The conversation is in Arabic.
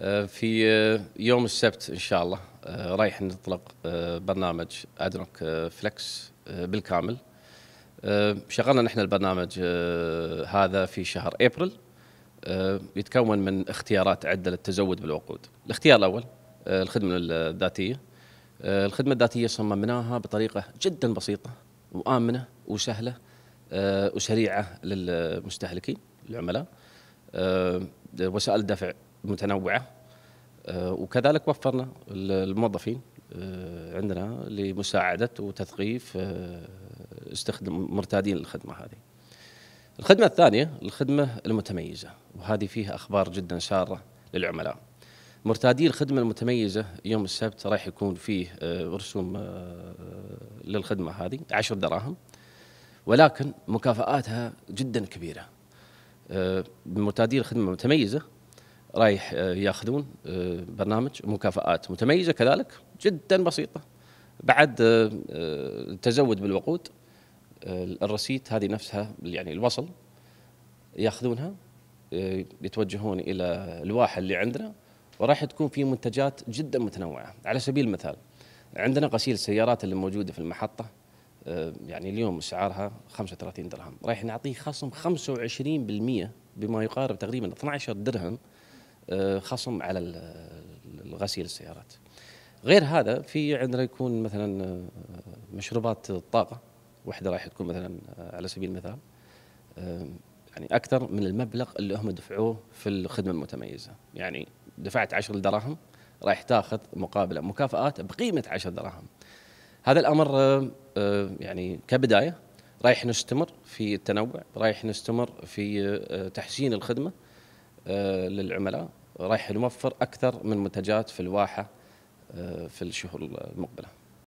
آه، في آه، يوم السبت ان شاء الله آه، رايح نطلق برنامج ادنوك فلكس بالكامل شغلنا نحن البرنامج هذا في شهر ابريل يتكون من اختيارات عده للتزود بالوقود الاختيار الاول الخدمه الذاتيه الخدمه الذاتيه صممناها بطريقه جدا بسيطه وامنه وسهله وسريعه للمستهلكين العملاء وسائل الدفع متنوعه آه، وكذلك وفرنا الموظفين آه، عندنا لمساعده وتثقيف آه، استخدم مرتادين للخدمه هذه. الخدمه الثانيه الخدمه المتميزه وهذه فيها اخبار جدا ساره للعملاء. مرتادي الخدمة المتميزة يوم السبت راح يكون فيه رسوم للخدمة هذه عشر دراهم ولكن مكافآتها جدا كبيرة مرتادي الخدمة المتميزة رايح آه، ياخذون آه، برنامج مكافآت متميزه كذلك جدا بسيطه بعد التزود آه، بالوقود الرسيت هذه نفسها يعني الوصل ياخذونها يتوجهون الى الواحه اللي عندنا وراح تكون في منتجات جدا متنوعه على سبيل المثال عندنا غسيل السيارات اللي موجوده في المحطه يعني اليوم سعرها 35 درهم رايح نعطيه خصم 25% بما يقارب تقريبا 12 درهم آه، خصم على الغسيل السيارات غير هذا في عندنا يكون مثلا آه، مشروبات الطاقه واحده راح تكون مثلا آه، على سبيل المثال يعني اكثر من المبلغ اللي هم دفعوه في الخدمه المتميزه يعني دفعت 10 دراهم راح تاخذ مقابله مكافآت بقيمه 10 دراهم هذا الامر يعني كبدايه رايح نستمر في التنوع رايح نستمر في تحسين الخدمه آه، للعملاء رايح نوفر اكثر من منتجات في الواحه آه، في الشهور المقبله